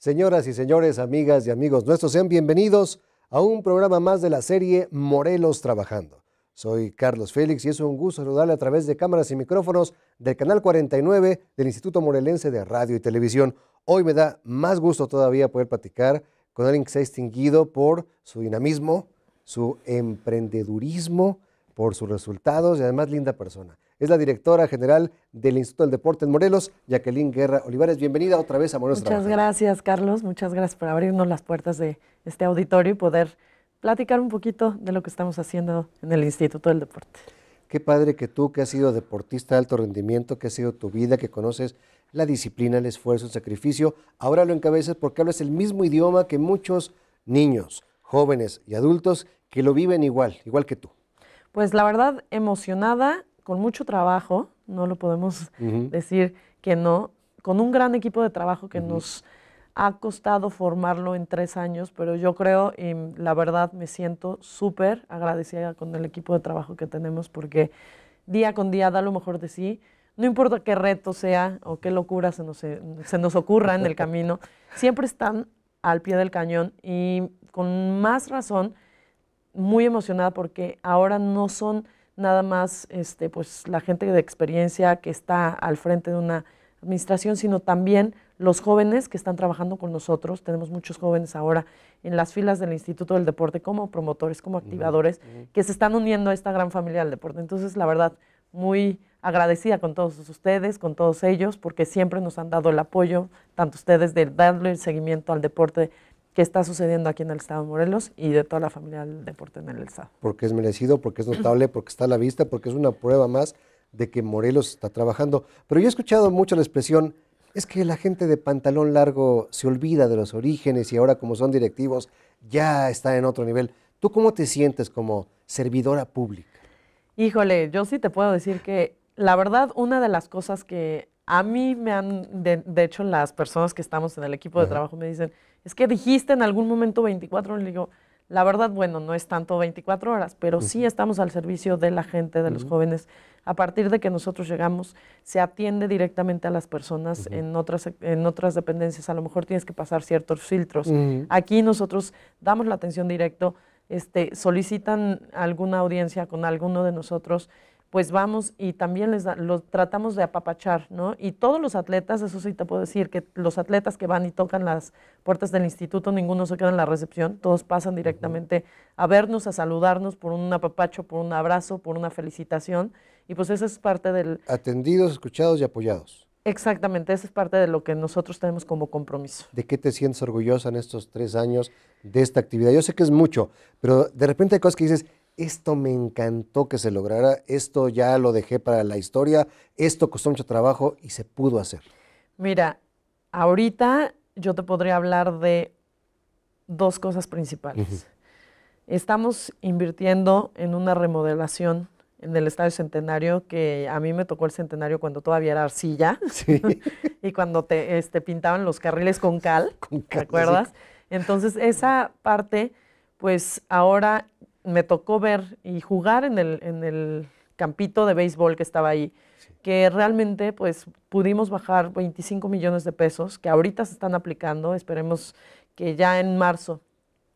Señoras y señores, amigas y amigos nuestros, sean bienvenidos a un programa más de la serie Morelos Trabajando. Soy Carlos Félix y es un gusto saludarle a través de cámaras y micrófonos del canal 49 del Instituto Morelense de Radio y Televisión. Hoy me da más gusto todavía poder platicar con alguien que se ha distinguido por su dinamismo, su emprendedurismo, por sus resultados y además linda persona es la directora general del Instituto del Deporte en Morelos, Jacqueline Guerra Olivares. Bienvenida otra vez a Morelos. Muchas gracias, Carlos. Muchas gracias por abrirnos las puertas de este auditorio y poder platicar un poquito de lo que estamos haciendo en el Instituto del Deporte. Qué padre que tú, que has sido deportista de alto rendimiento, que ha sido tu vida, que conoces la disciplina, el esfuerzo, el sacrificio, ahora lo encabezas porque hablas el mismo idioma que muchos niños, jóvenes y adultos que lo viven igual, igual que tú. Pues la verdad, emocionada, con mucho trabajo, no lo podemos decir que no, con un gran equipo de trabajo que nos ha costado formarlo en tres años, pero yo creo y la verdad me siento súper agradecida con el equipo de trabajo que tenemos porque día con día da lo mejor de sí. No importa qué reto sea o qué locura se nos, se nos ocurra en el camino, siempre están al pie del cañón y con más razón muy emocionada porque ahora no son nada más este, pues, la gente de experiencia que está al frente de una administración, sino también los jóvenes que están trabajando con nosotros. Tenemos muchos jóvenes ahora en las filas del Instituto del Deporte como promotores, como activadores, que se están uniendo a esta gran familia del deporte. Entonces, la verdad, muy agradecida con todos ustedes, con todos ellos, porque siempre nos han dado el apoyo, tanto ustedes, de darle el seguimiento al deporte que está sucediendo aquí en el Estado de Morelos y de toda la familia del deporte en el Estado. Porque es merecido, porque es notable, porque está a la vista, porque es una prueba más de que Morelos está trabajando. Pero yo he escuchado mucho la expresión, es que la gente de pantalón largo se olvida de los orígenes y ahora como son directivos ya está en otro nivel. ¿Tú cómo te sientes como servidora pública? Híjole, yo sí te puedo decir que la verdad una de las cosas que a mí me han, de, hecho las personas que estamos en el equipo de trabajo me dicen, es que dijiste en algún momento 24, le digo, la verdad, bueno, no es tanto 24 horas, pero sí estamos al servicio de la gente, de los jóvenes. A partir de que nosotros llegamos, se atiende directamente a las personas en, otras, en otras dependencias. A lo mejor tienes que pasar ciertos filtros. Aquí nosotros damos la atención directo, este, solicitan alguna audiencia con alguno de nosotros pues vamos y también les los tratamos de apapachar, ¿no? Y todos los atletas, eso sí te puedo decir, que los atletas que van y tocan las puertas del instituto, ninguno se queda en la recepción, todos pasan directamente a vernos, a saludarnos por un apapacho, por un abrazo, por una felicitación, y pues eso es parte del... Atendidos, escuchados y apoyados. Exactamente, eso es parte de lo que nosotros tenemos como compromiso. ¿De qué te sientes orgullosa en estos tres años de esta actividad? Yo sé que es mucho, pero de repente hay cosas que dices, esto me encantó que se lograra, esto ya lo dejé para la historia, esto costó mucho trabajo y se pudo hacer? Mira, ahorita yo te podría hablar de dos cosas principales. Estamos invirtiendo en una remodelación en el Estadio Centenario, que a mí me tocó el Centenario cuando todavía era arcilla y cuando te este, pintaban los carriles con cal, ¿te acuerdas? Entonces esa parte, pues ahora me tocó ver y jugar en el, campito de béisbol que estaba ahí, que realmente pues pudimos bajar 25 millones de pesos, que ahorita se están aplicando, esperemos que ya en marzo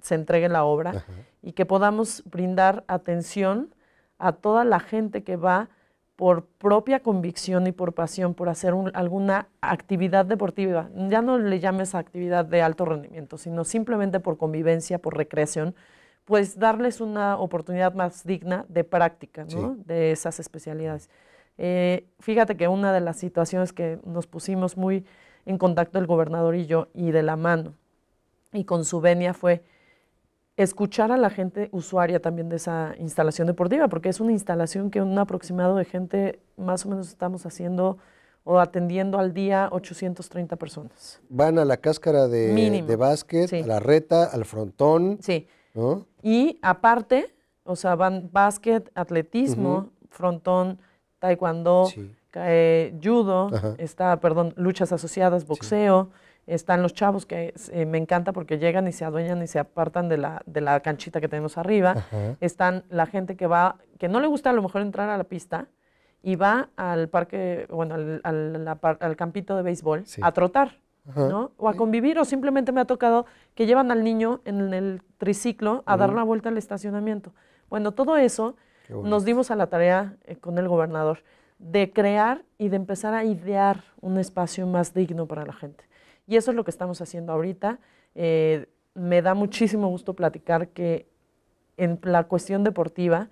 se entregue la obra y que podamos brindar atención a toda la gente que va por propia convicción y por pasión por hacer alguna actividad deportiva. Ya no le llames actividad de alto rendimiento, sino simplemente por convivencia, por recreación, pues darles una oportunidad más digna de práctica de esas especialidades. Eh, fíjate que una de las situaciones que nos pusimos muy en contacto el gobernador y yo y de la mano y con su venia fue escuchar a la gente usuaria también de esa instalación deportiva, porque es una instalación que un aproximado de gente más o menos estamos haciendo o atendiendo al día 830 personas. Van a la cáscara de, de básquet, a la reta, al frontón. Sí. Y aparte, o sea, van básquet, atletismo, frontón, taekwondo, eh, judo, está, perdón, luchas asociadas, boxeo. Están los chavos que eh, me encanta porque llegan y se adueñan y se apartan de la, de la canchita que tenemos arriba. Están la gente que va, que no le gusta a lo mejor entrar a la pista y va al parque, bueno, al, campito de béisbol a trotar. O a convivir, o simplemente me ha tocado que llevan al niño en el triciclo a dar la vuelta al estacionamiento. Bueno, todo eso nos dimos a la tarea eh, con el gobernador de crear y de empezar a idear un espacio más digno para la gente. Y eso es lo que estamos haciendo ahorita. Eh, me da muchísimo gusto platicar que en la cuestión deportiva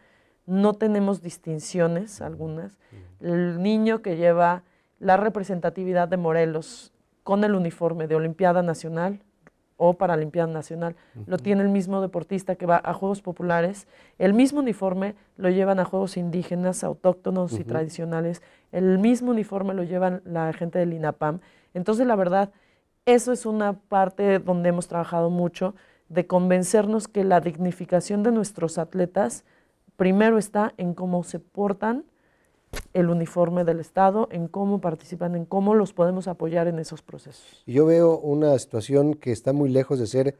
no tenemos distinciones algunas. El niño que lleva la representatividad de Morelos con el uniforme de Olimpiada Nacional o Paralimpiada Nacional. Lo tiene el mismo deportista que va a Juegos Populares. El mismo uniforme lo llevan a Juegos Indígenas, autóctonos y tradicionales. El mismo uniforme lo llevan la gente del INAPAM. Entonces, la verdad, eso es una parte donde hemos trabajado mucho, de convencernos que la dignificación de nuestros atletas primero está en cómo se portan el uniforme del Estado, en cómo participan, en cómo los podemos apoyar en esos procesos. Yo veo una situación que está muy lejos de ser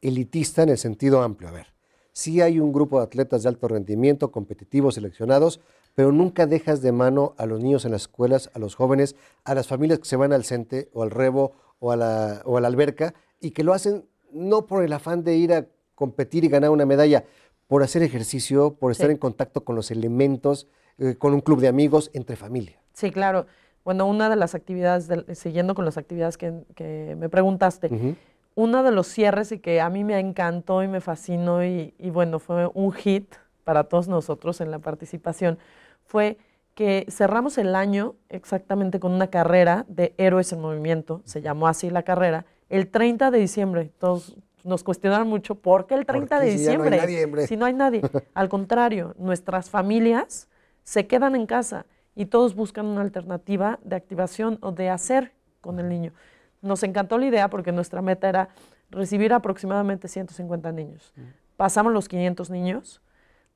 elitista en el sentido amplio. A ver, sí hay un grupo de atletas de alto rendimiento, competitivos, seleccionados, pero nunca dejas de mano a los niños en las escuelas, a los jóvenes, a las familias que se van al cente o al rebo o a la, alberca y que lo hacen no por el afán de ir a competir y ganar una medalla, por hacer ejercicio, por estar en contacto con los elementos eh, con un club de amigos, entre familia. Sí, claro. Bueno, una de las actividades, siguiendo con las actividades que, me preguntaste, uno de los cierres y que a mí me encantó y me fascinó y, bueno, fue un hit para todos nosotros en la participación, fue que cerramos el año exactamente con una carrera de héroes en movimiento, se llamó así la carrera, el 30 de diciembre. Todos nos cuestionaron mucho, ¿por qué el 30 de diciembre? si no hay nadie. Al contrario, nuestras familias se quedan en casa y todos buscan una alternativa de activación o de hacer con el niño. Nos encantó la idea porque nuestra meta era recibir aproximadamente 150 niños. Mm. Pasamos los 500 niños,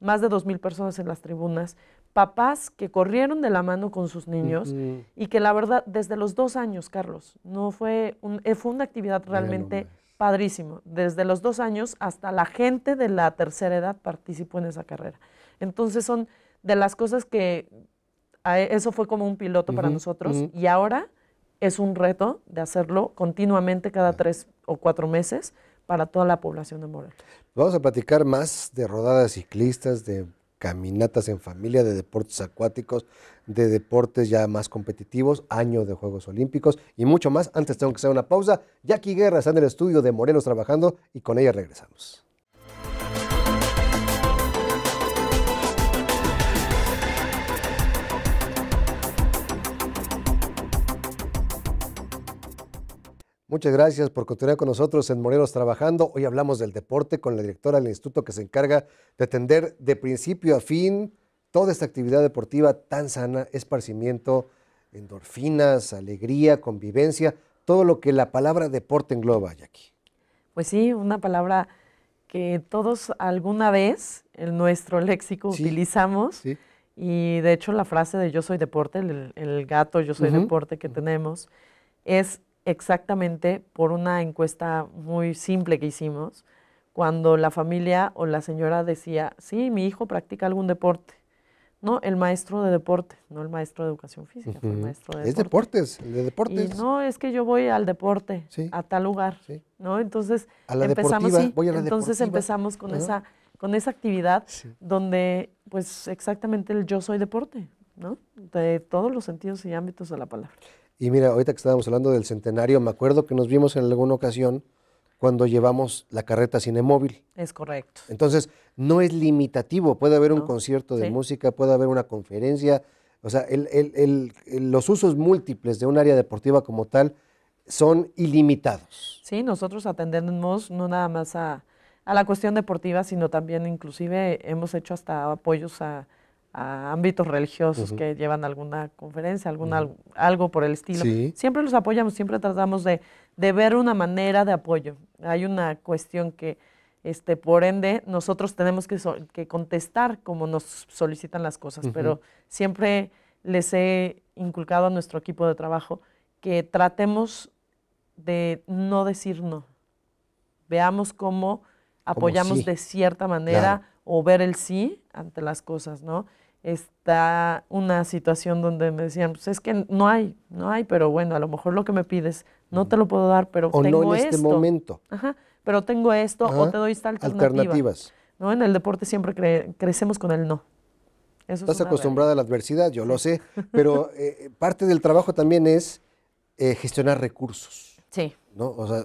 más de 2.000 personas en las tribunas, papás que corrieron de la mano con sus niños y que la verdad, desde los dos años, Carlos, no fue, eh, fue una actividad realmente padrísima. padrísimo. Desde los dos años hasta la gente de la tercera edad participó en esa carrera. Entonces son de las cosas que e, eso fue como un piloto para nosotros y ahora es un reto de hacerlo continuamente cada ah. tres o cuatro meses para toda la población de Morelos. Vamos a platicar más de rodadas ciclistas, de caminatas en familia, de deportes acuáticos, de deportes ya más competitivos, año de Juegos Olímpicos y mucho más. Antes tengo que hacer una pausa. Jackie Guerra está en el estudio de Morelos trabajando y con ella regresamos. Muchas gracias por continuar con nosotros en Morelos Trabajando. Hoy hablamos del deporte con la directora del instituto que se encarga de atender de principio a fin toda esta actividad deportiva tan sana, esparcimiento, endorfinas, alegría, convivencia, todo lo que la palabra deporte engloba, Jackie. Pues sí, una palabra que todos alguna vez en nuestro léxico utilizamos. Y de hecho la frase de yo soy deporte, el, gato yo soy deporte que tenemos, es exactamente por una encuesta muy simple que hicimos, cuando la familia o la señora decía, sí, mi hijo practica algún deporte. No, el maestro de deporte, no el maestro de educación física, el maestro de es deportes, el de deportes. no, es que yo voy al deporte, a tal lugar, ¿no? Entonces empezamos, entonces empezamos con esa con esa actividad donde pues exactamente el yo soy deporte, ¿no? De todos los sentidos y ámbitos de la palabra. Y mira, ahorita que estábamos hablando del centenario, me acuerdo que nos vimos en alguna ocasión cuando llevamos la carreta cinemóvil. Es correcto. Entonces, no es limitativo. Puede haber un concierto de música, puede haber una conferencia. O sea, el, los usos múltiples de un área deportiva como tal son ilimitados. Sí, nosotros atendemos no nada más a la cuestión deportiva, sino también inclusive hemos hecho hasta apoyos a ámbitos religiosos que llevan alguna conferencia, alguna, algo por el estilo. Siempre los apoyamos, siempre tratamos de, ver una manera de apoyo. Hay una cuestión que, este, por ende, nosotros tenemos que, que contestar como nos solicitan las cosas, pero siempre les he inculcado a nuestro equipo de trabajo que tratemos de no decir no. Veamos cómo apoyamos de cierta manera o ver el sí ante las cosas, ¿no? está una situación donde me decían, pues es que no hay, no hay, pero bueno, a lo mejor lo que me pides no te lo puedo dar, pero tengo no en este esto. este momento. pero tengo esto o te doy esta alternativa. Alternativas. ¿No? En el deporte siempre crecemos con el no. Estás acostumbrada a la adversidad, yo lo sé, pero eh, eh, parte del trabajo también es eh, gestionar recursos. Sí. ¿no? O sea,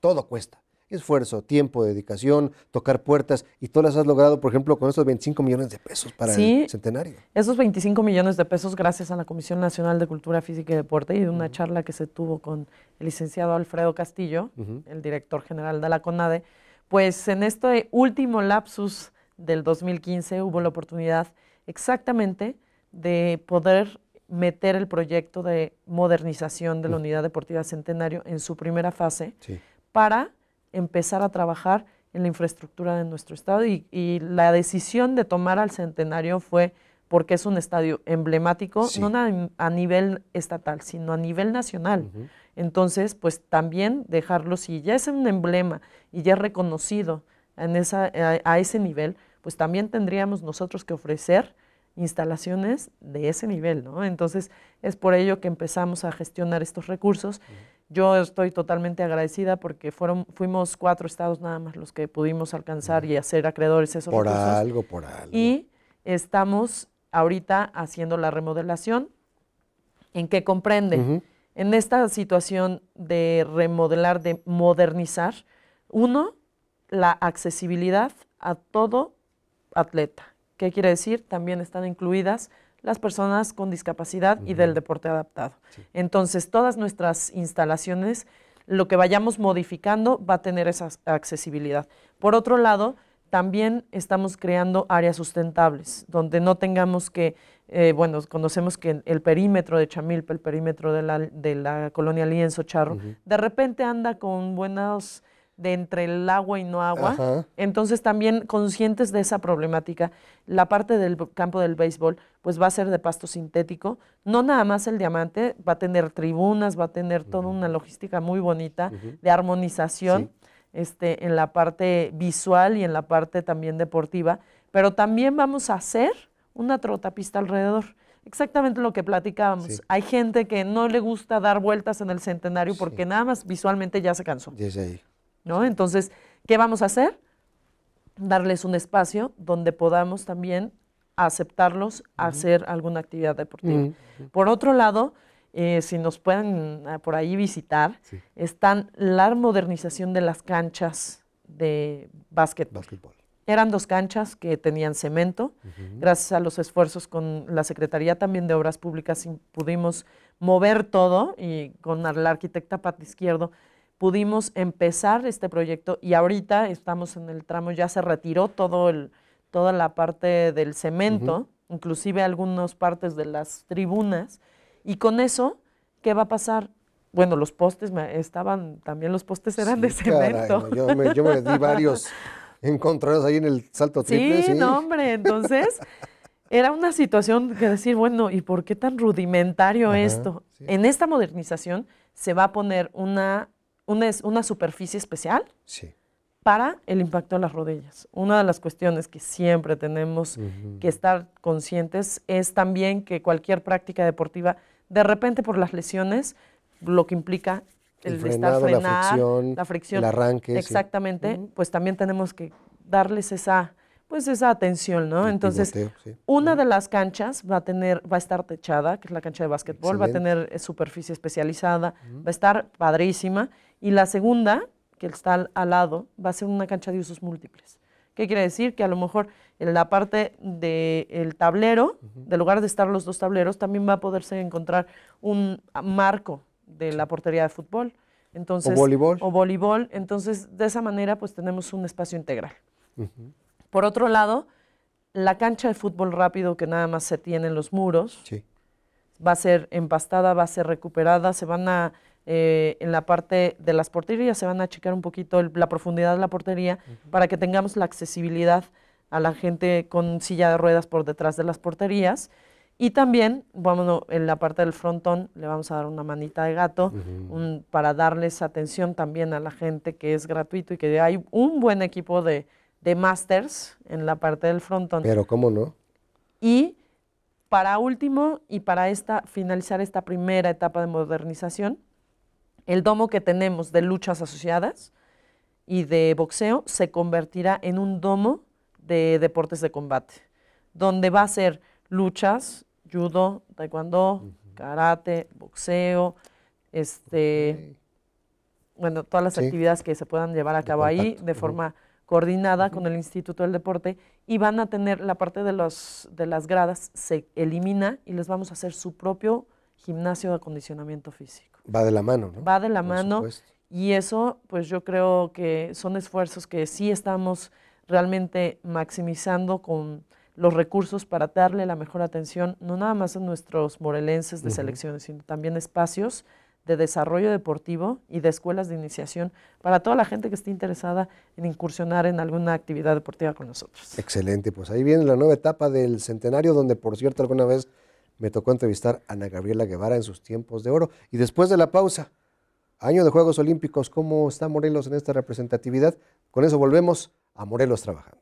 todo cuesta esfuerzo, tiempo, dedicación, tocar puertas y todas las has logrado, por ejemplo, con esos 25 millones de pesos para el centenario. Esos 25 millones de pesos gracias a la Comisión Nacional de Cultura Física y Deporte y de una charla que se tuvo con el licenciado Alfredo Castillo, el director general de la CONADE, pues en este último lapsus del 2015 hubo la oportunidad exactamente de poder meter el proyecto de modernización de la Unidad Deportiva Centenario en su primera fase para empezar a trabajar en la infraestructura de nuestro estado y, la decisión de tomar al centenario fue porque es un estadio emblemático, no a, nivel estatal, sino a nivel nacional. Entonces, pues también dejarlo, si ya es un emblema y ya es reconocido en esa, a, ese nivel, pues también tendríamos nosotros que ofrecer instalaciones de ese nivel, ¿no? Entonces, es por ello que empezamos a gestionar estos recursos. Yo estoy totalmente agradecida porque fueron, fuimos cuatro estados nada más los que pudimos alcanzar y hacer acreedores esos por algo, por algo. Y estamos ahorita haciendo la remodelación, en qué comprende, en esta situación de remodelar, de modernizar, uno, la accesibilidad a todo atleta. ¿Qué quiere decir? También están incluidas las personas con discapacidad y del deporte adaptado. Entonces, todas nuestras instalaciones, lo que vayamos modificando va a tener esa accesibilidad. Por otro lado, también estamos creando áreas sustentables, donde no tengamos que, eh, bueno, conocemos que el perímetro de Chamilpa, el perímetro de la, colonia Lienzo Charro, de repente anda con buenos de entre el agua y no agua. Entonces también conscientes de esa problemática, la parte del campo del béisbol pues va a ser de pasto sintético, no nada más el diamante, va a tener tribunas, va a tener toda una logística muy bonita de armonización este, en la parte visual y en la parte también deportiva, pero también vamos a hacer una trotapista alrededor. Exactamente lo que platicábamos. Hay gente que no le gusta dar vueltas en el centenario porque nada más visualmente ya se cansó. Entonces, ¿qué vamos a hacer? Darles un espacio donde podamos también aceptarlos a hacer alguna actividad deportiva. Por otro lado, eh, si nos pueden ah, por ahí visitar, están la modernización de las canchas de básquetbol. Eran dos canchas que tenían cemento. Gracias a los esfuerzos con la Secretaría también de Obras Públicas pudimos mover todo y con la arquitecta Pat Izquierdo pudimos empezar este proyecto y ahorita estamos en el tramo, ya se retiró todo el, toda la parte del cemento, inclusive algunas partes de las tribunas. Y con eso, ¿qué va a pasar? Bueno, los postes estaban, también los postes eran de cemento. yo, me, di varios encontrados ahí en el salto triple. Sí, no, hombre, entonces era una situación que decir, bueno, ¿y por qué tan rudimentario esto? En esta modernización se va a poner una una, una superficie especial para el impacto en las rodillas. Una de las cuestiones que siempre tenemos que estar conscientes es también que cualquier práctica deportiva, de repente por las lesiones, lo que implica el, frenado, estar la fricción, el arranque. Exactamente, pues también tenemos que darles esa pues esa atención, ¿no? Entonces, una de las canchas va a tener, va a estar techada, que es la cancha de básquetbol, va a tener eh, superficie especializada, va a estar padrísima. Y la segunda, que está al, lado, va a ser una cancha de usos múltiples. ¿Qué quiere decir? Que a lo mejor en la parte del tablero, en lugar de estar los dos tableros, también va a poderse encontrar un marco de la portería de fútbol. Entonces, o voleibol. O voleibol. Entonces, de esa manera, pues tenemos un espacio integral. Por otro lado, la cancha de fútbol rápido que nada más se tiene en los muros, va a ser empastada, va a ser recuperada, se van a eh, en la parte de las porterías, se van a checar un poquito la profundidad de la portería para que tengamos la accesibilidad a la gente con silla de ruedas por detrás de las porterías. Y también, bueno, en la parte del frontón le vamos a dar una manita de gato para darles atención también a la gente que es gratuito y que hay un buen equipo de, de masters en la parte del frontón. Pero cómo no. Y para último y para esta, finalizar esta primera etapa de modernización, el domo que tenemos de luchas asociadas y de boxeo se convertirá en un domo de deportes de combate, donde va a ser luchas, judo, taekwondo, karate, boxeo, este, bueno, todas las actividades que se puedan llevar a cabo ahí de forma coordinada con el Instituto del Deporte y van a tener la parte de, los, de las gradas, se elimina y les vamos a hacer su propio gimnasio, de acondicionamiento físico. Va de la mano, ¿no? Va de la mano. Y eso, pues yo creo que son esfuerzos que sí estamos realmente maximizando con los recursos para darle la mejor atención, no nada más a nuestros morelenses de selección, selecciones, sino también espacios de desarrollo deportivo y de escuelas de iniciación para toda la gente que esté interesada en incursionar en alguna actividad deportiva con nosotros. Excelente, pues ahí viene la nueva etapa del centenario, donde por cierto alguna vez me tocó entrevistar a Ana Gabriela Guevara en sus tiempos de oro. Y después de la pausa, año de Juegos Olímpicos, ¿cómo está Morelos en esta representatividad? Con eso volvemos a Morelos trabajando.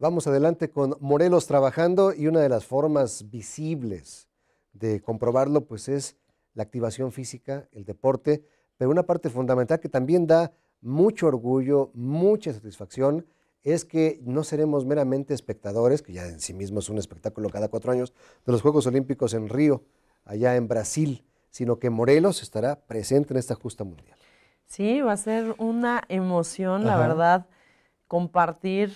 Vamos adelante con Morelos trabajando y una de las formas visibles de comprobarlo pues es la activación física, el deporte, pero una parte fundamental que también da mucho orgullo, mucha satisfacción, es que no seremos meramente espectadores, que ya en sí mismo es un espectáculo cada cuatro años, de los Juegos Olímpicos en Río, allá en Brasil, sino que Morelos estará presente en esta justa mundial. Sí, va a ser una emoción, la verdad, compartir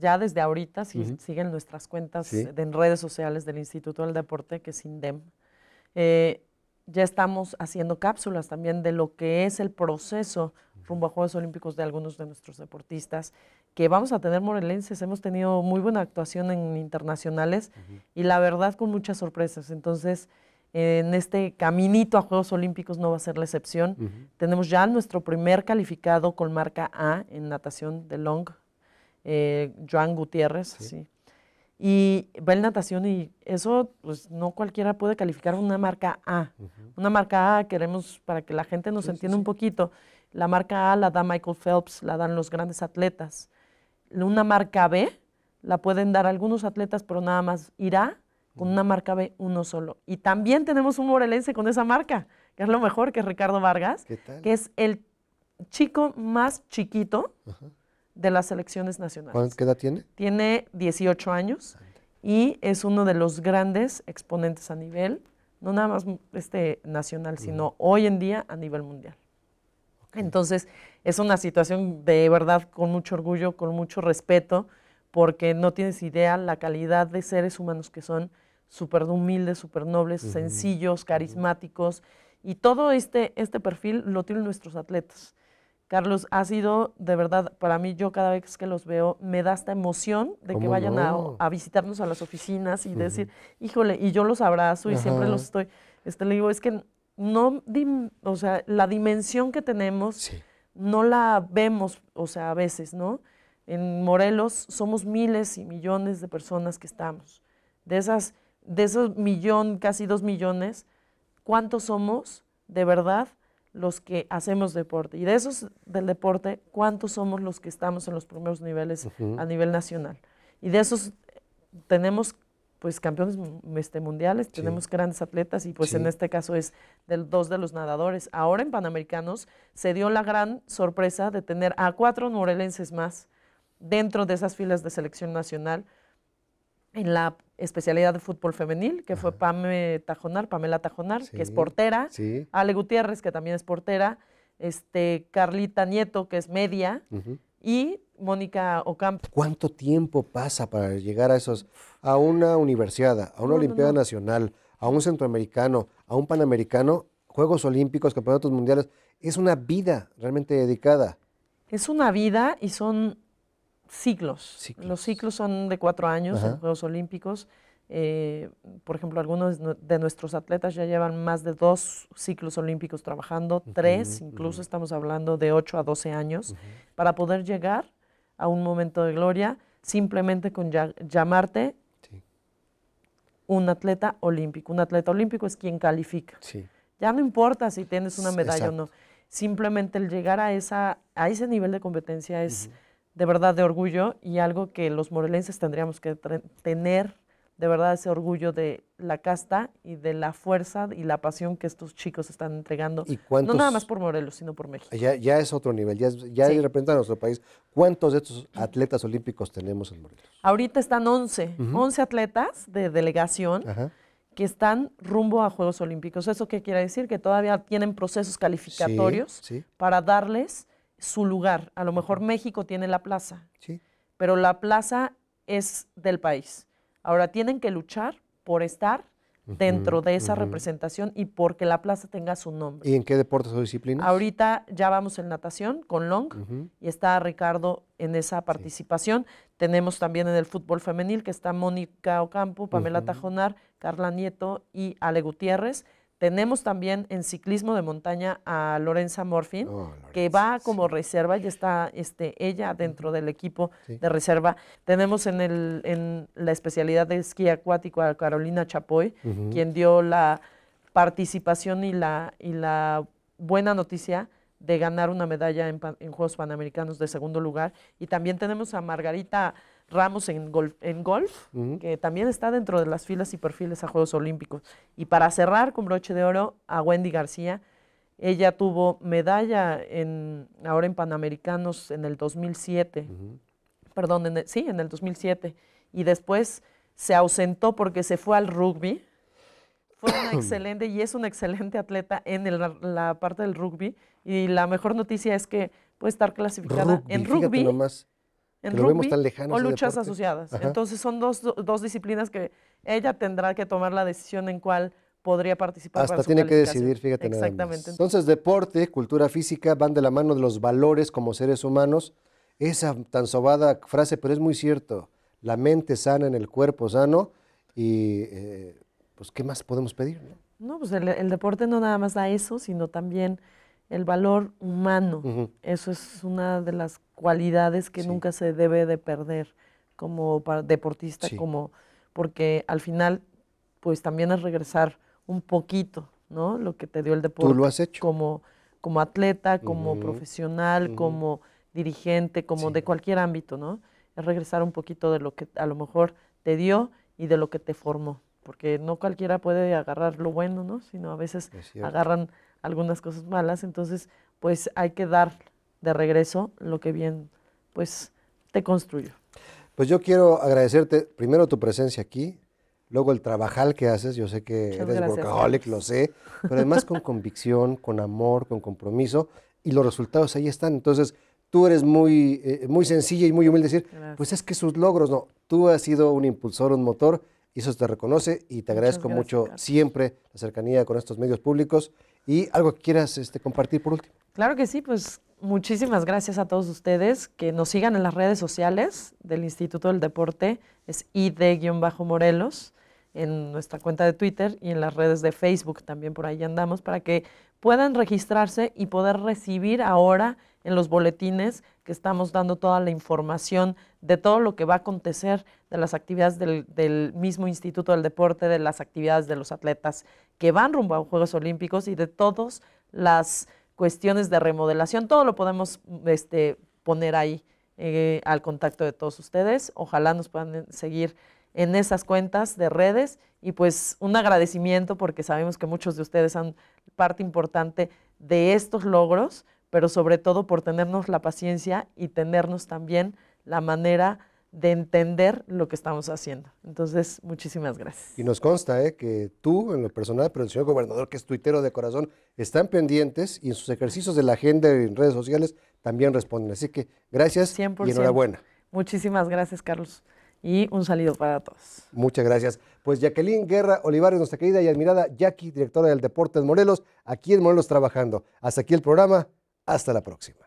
ya desde ahorita, si siguen nuestras cuentas en redes sociales del Instituto del Deporte, que es INDEM. Eh, ya estamos haciendo cápsulas también de lo que es el proceso rumbo a Juegos Olímpicos de algunos de nuestros deportistas, que vamos a tener morelenses, hemos tenido muy buena actuación en internacionales y la verdad con muchas sorpresas. Entonces, en este caminito a Juegos Olímpicos no va a ser la excepción. Tenemos ya nuestro primer calificado con marca A en natación de long, eh, Joan Gutiérrez, Sí, y va natación y eso, pues no cualquiera puede calificar una marca A. Una marca A queremos, para que la gente nos entienda un poquito, la marca A la da Michael Phelps, la dan los grandes atletas. Una marca B la pueden dar algunos atletas, pero nada más irá con una marca B uno solo. Y también tenemos un morelense con esa marca, que es lo mejor, que es Ricardo Vargas, que es el chico más chiquito de las selecciones nacionales. ¿Cuántos edad tiene? Tiene 18 años y es uno de los grandes exponentes a nivel, no nada más mm, este nacional, sino hoy en día a nivel mundial. Entonces, es una situación de verdad con mucho orgullo, con mucho respeto, porque no tienes idea la calidad de seres humanos que son, súper humildes, súper nobles, sencillos, carismáticos, y todo este, este perfil lo tienen nuestros atletas. Carlos, ha sido de verdad, para mí yo cada vez que los veo me da esta emoción de que vayan a, visitarnos a las oficinas y decir, híjole, y yo los abrazo y siempre los estoy, este, le digo, es que no, o sea, la dimensión que tenemos no la vemos, o sea, a veces, ¿no? En Morelos somos miles y millones de personas que estamos. De esas, de esos millón, casi dos millones, ¿cuántos somos de verdad los que hacemos deporte. Y de esos del deporte, ¿cuántos somos los que estamos en los primeros niveles a nivel nacional? Y de esos tenemos pues campeones este, mundiales, tenemos grandes atletas y pues en este caso es del dos de los nadadores. Ahora en Panamericanos se dio la gran sorpresa de tener a cuatro norelenses más dentro de esas filas de selección nacional en la especialidad de fútbol femenil, que fue Pame Tajonar, Pamela Tajonar, que es portera, Ale Gutiérrez, que también es portera, este, Carlita Nieto, que es media, y Mónica Ocampo. ¿Cuánto tiempo pasa para llegar a esos, a una universidad, a una Olimpiada Nacional, a un centroamericano, a un panamericano, Juegos Olímpicos, Campeonatos Mundiales? Es una vida realmente dedicada. Es una vida y son ciclos. Los ciclos son de cuatro años en Juegos Olímpicos. Eh, por ejemplo, algunos de nuestros atletas ya llevan más de dos ciclos olímpicos trabajando, tres, incluso estamos hablando de 8 a 12 años, para poder llegar a un momento de gloria simplemente con llamarte un atleta olímpico. Un atleta olímpico es quien califica. Ya no importa si tienes una medalla o no, simplemente el llegar a, esa, a ese nivel de competencia es de verdad de orgullo y algo que los morelenses tendríamos que tener de verdad ese orgullo de la casta y de la fuerza y la pasión que estos chicos están entregando. ¿Y no nada más por Morelos, sino por México. Ya, es otro nivel, ya, ya a nuestro país. ¿Cuántos de estos atletas olímpicos tenemos en Morelos? Ahorita están 11, 11 atletas de delegación. que están rumbo a Juegos Olímpicos. ¿Eso qué quiere decir? Que todavía tienen procesos calificatorios para darles su lugar. A lo mejor México tiene la plaza, pero la plaza es del país. Ahora tienen que luchar por estar dentro de esa representación y porque la plaza tenga su nombre. ¿Y en qué deportes o disciplinas? Ahorita ya vamos en natación con Long y está Ricardo en esa participación. Tenemos también en el fútbol femenil que está Mónica Ocampo, Pamela Tajonar, Carla Nieto y Ale Gutiérrez. Tenemos también en ciclismo de montaña a Lorenza Morfin, oh, que va como reserva, y está este, ella dentro del equipo de reserva. Tenemos en, el, en la especialidad de esquí acuático a Carolina Chapoy, quien dio la participación y la, y la buena noticia de ganar una medalla en, en Juegos Panamericanos de segundo lugar. Y también tenemos a Margarita Ramos en golf, en golf que también está dentro de las filas y perfiles a Juegos Olímpicos. Y para cerrar con broche de oro, a Wendy García. Ella tuvo medalla en, ahora en Panamericanos en el 2007, perdón, sí, en el 2007. Y después se ausentó porque se fue al rugby. Fue una excelente y es una excelente atleta en la parte del rugby. Y la mejor noticia es que puede estar clasificada en rugby vemos tan lejano, o luchas asociadas. Entonces son dos, disciplinas que ella tendrá que tomar la decisión en cuál podría participar. Hasta tiene que decidir, fíjate. Exactamente. Entonces deporte, cultura física van de la mano de los valores como seres humanos. Esa tan sobada frase, pero es muy cierto. La mente sana en el cuerpo sano y eh, pues qué más podemos pedir. No, pues el, deporte no nada más da eso, sino también el valor humano. Eso es una de las cualidades que nunca se debe de perder como deportista, como porque al final pues también es regresar un poquito, ¿no? Lo que te dio el deporte. lo has hecho. Como, como atleta, como profesional, como dirigente, como de cualquier ámbito, ¿no? Es regresar un poquito de lo que a lo mejor te dio y de lo que te formó, porque no cualquiera puede agarrar lo bueno, ¿no? Sino a veces agarran algunas cosas malas, entonces pues hay que dar de regreso lo que bien pues te construyo. Pues yo quiero agradecerte primero tu presencia aquí, luego el trabajal que haces, yo sé que eres workaholic, lo sé, pero además con convicción, con amor, con compromiso y los resultados ahí están. Entonces, tú eres muy, eh, muy sencilla y muy humilde decir, pues es que sus logros, no, tú has sido un impulsor, un motor, y eso te reconoce y te agradezco mucho siempre la cercanía con estos medios públicos y algo que quieras este, compartir por último. Claro que sí, pues muchísimas gracias a todos ustedes que nos sigan en las redes sociales del Instituto del Deporte, es ID-Morelos, en nuestra cuenta de Twitter y en las redes de Facebook también por ahí andamos, para que puedan registrarse y poder recibir ahora en los boletines que estamos dando toda la información de todo lo que va a acontecer, de las actividades del, mismo Instituto del Deporte, de las actividades de los atletas que van rumbo a Juegos Olímpicos y de todas las cuestiones de remodelación. Todo lo podemos este, poner ahí eh, al contacto de todos ustedes. Ojalá nos puedan eh, seguir en esas cuentas de redes y pues un agradecimiento porque sabemos que muchos de ustedes son parte importante de estos logros, pero sobre todo por tenernos la paciencia y tenernos también la manera de entender lo que estamos haciendo. Entonces, muchísimas gracias. Y nos consta eh, que tú, en lo personal, pero el señor gobernador, que es tuitero de corazón, están pendientes y en sus ejercicios de la agenda en redes sociales también responden. Así que gracias y enhorabuena. Muchísimas gracias, Carlos. Y un saludo para todos. Muchas gracias. Pues Jacqueline Guerra Olivares, nuestra querida y admirada Jackie, directora del Deportes Morelos, aquí en Morelos trabajando. Hasta aquí el programa. Hasta la próxima.